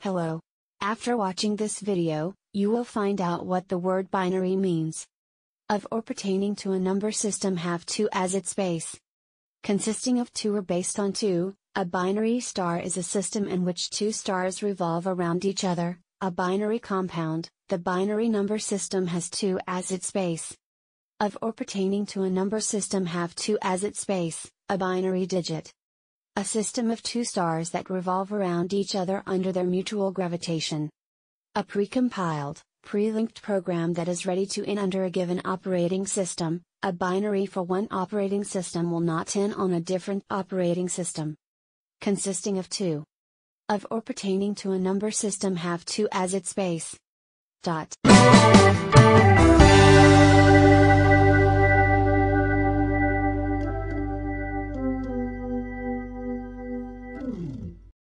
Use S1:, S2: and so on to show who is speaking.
S1: Hello. After watching this video, you will find out what the word binary means. Of or pertaining to a number system have 2 as its base. Consisting of 2 or based on 2, a binary star is a system in which two stars revolve around each other, a binary compound, the binary number system has 2 as its base. Of or pertaining to a number system have 2 as its base, a binary digit a system of two stars that revolve around each other under their mutual gravitation. A precompiled, pre-linked program that is ready to in under a given operating system, a binary for one operating system will not in on a different operating system. Consisting of two. Of or pertaining to a number system have two as its base. Dot.